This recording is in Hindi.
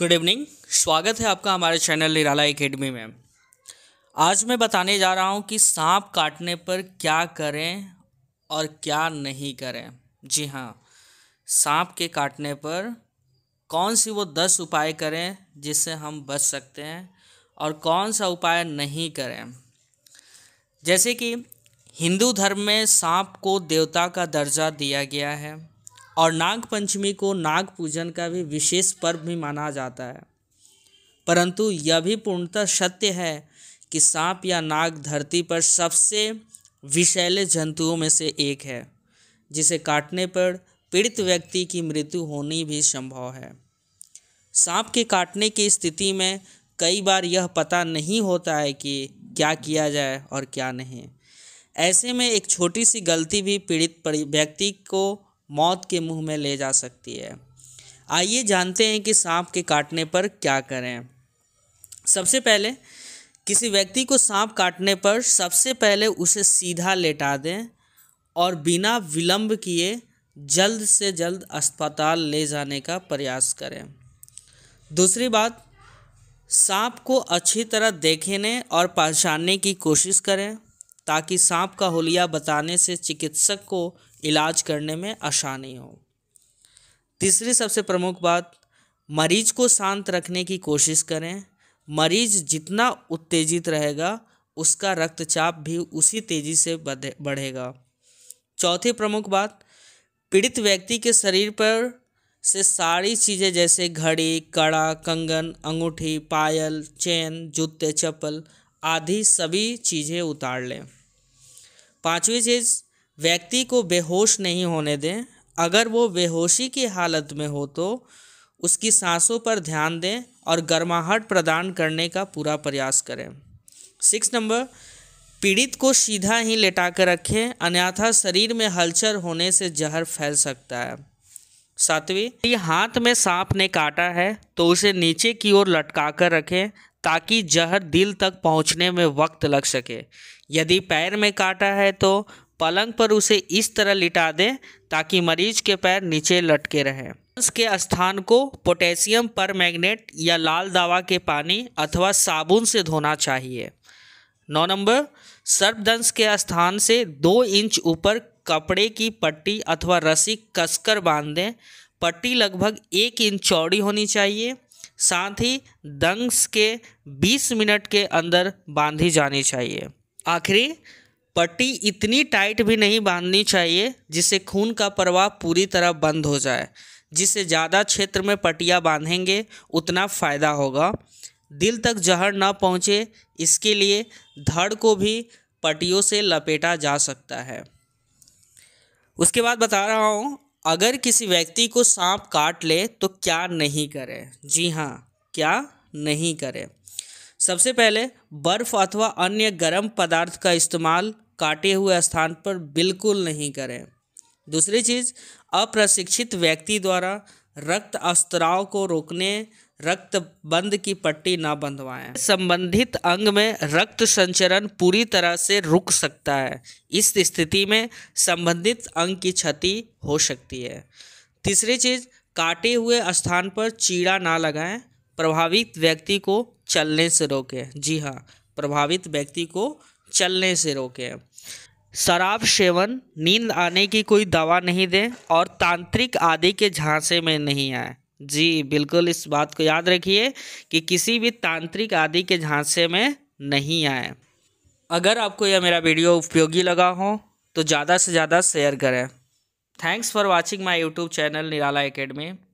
गुड इवनिंग स्वागत है आपका हमारे चैनल निराला एकेडमी में आज मैं बताने जा रहा हूँ कि सांप काटने पर क्या करें और क्या नहीं करें जी हाँ सांप के काटने पर कौन सी वो दस उपाय करें जिससे हम बच सकते हैं और कौन सा उपाय नहीं करें जैसे कि हिंदू धर्म में सांप को देवता का दर्जा दिया गया है और नाग पंचमी को नाग पूजन का भी विशेष पर्व भी माना जाता है परंतु यह भी पूर्णतः सत्य है कि सांप या नाग धरती पर सबसे विषैले जंतुओं में से एक है जिसे काटने पर पीड़ित व्यक्ति की मृत्यु होनी भी संभव है सांप के काटने की स्थिति में कई बार यह पता नहीं होता है कि क्या किया जाए और क्या नहीं ऐसे में एक छोटी सी गलती भी पीड़ित व्यक्ति को मौत के मुंह में ले जा सकती है आइए जानते हैं कि सांप के काटने पर क्या करें सबसे पहले किसी व्यक्ति को सांप काटने पर सबसे पहले उसे सीधा लेटा दें और बिना विलंब किए जल्द से जल्द अस्पताल ले जाने का प्रयास करें दूसरी बात सांप को अच्छी तरह देखने और पहचानने की कोशिश करें ताकि सांप का होलिया बताने से चिकित्सक को इलाज करने में आसानी हो तीसरी सबसे प्रमुख बात मरीज को शांत रखने की कोशिश करें मरीज जितना उत्तेजित रहेगा उसका रक्तचाप भी उसी तेज़ी से बढ़ेगा चौथी प्रमुख बात पीड़ित व्यक्ति के शरीर पर से सारी चीज़ें जैसे घड़ी कड़ा कंगन अंगूठी पायल चेन जूते चप्पल आदि सभी चीज़ें उतार लें पांचवी चीज़ व्यक्ति को बेहोश नहीं होने दें अगर वो बेहोशी की हालत में हो तो उसकी सांसों पर ध्यान दें और गर्माहट प्रदान करने का पूरा प्रयास करें सिक्स नंबर पीड़ित को सीधा ही लेटा कर रखें अन्यथा शरीर में हलचल होने से जहर फैल सकता है सातवीं यदि हाथ में सांप ने काटा है तो उसे नीचे की ओर लटका कर रखें ताकि जहर दिल तक पहुंचने में वक्त लग सके यदि पैर में काटा है तो पलंग पर उसे इस तरह लिटा दें ताकि मरीज के पैर नीचे लटके रहें के स्थान को पोटेशियम पर मैग्नेट या लाल दवा के पानी अथवा साबुन से धोना चाहिए नौ नंबर सर्पदंश के स्थान से दो इंच ऊपर कपड़े की पट्टी अथवा रस्सी कसकर बांध दें पट्टी लगभग एक इंच चौड़ी होनी चाहिए साथ ही दंश के 20 मिनट के अंदर बांधी जानी चाहिए आखिरी पट्टी इतनी टाइट भी नहीं बांधनी चाहिए जिससे खून का प्रवाह पूरी तरह बंद हो जाए जिससे ज़्यादा क्षेत्र में पट्टियाँ बांधेंगे उतना फ़ायदा होगा दिल तक जहर ना पहुँचे इसके लिए धड़ को भी पट्टियों से लपेटा जा सकता है उसके बाद बता रहा हूँ अगर किसी व्यक्ति को सांप काट ले तो क्या नहीं करें जी हाँ क्या नहीं करें सबसे पहले बर्फ़ अथवा अन्य गर्म पदार्थ का इस्तेमाल काटे हुए स्थान पर बिल्कुल नहीं करें दूसरी चीज़ अप्रशिक्षित व्यक्ति द्वारा रक्त अस्त्राव को रोकने रक्त बंद की पट्टी ना बंधवाएं संबंधित अंग में रक्त संचरण पूरी तरह से रुक सकता है इस स्थिति में संबंधित अंग की क्षति हो सकती है तीसरी चीज़ काटे हुए स्थान पर चीड़ा ना लगाएं प्रभावित व्यक्ति को चलने से रोकें जी हाँ प्रभावित व्यक्ति को चलने से रोकें शराब सेवन नींद आने की कोई दवा नहीं दें और तांत्रिक आदि के झांसे में नहीं आए जी बिल्कुल इस बात को याद रखिए कि किसी भी तांत्रिक आदि के झांसे में नहीं आए अगर आपको यह मेरा वीडियो उपयोगी लगा हो तो ज़्यादा से ज़्यादा शेयर करें thanks for watching my YouTube channel Nirala academy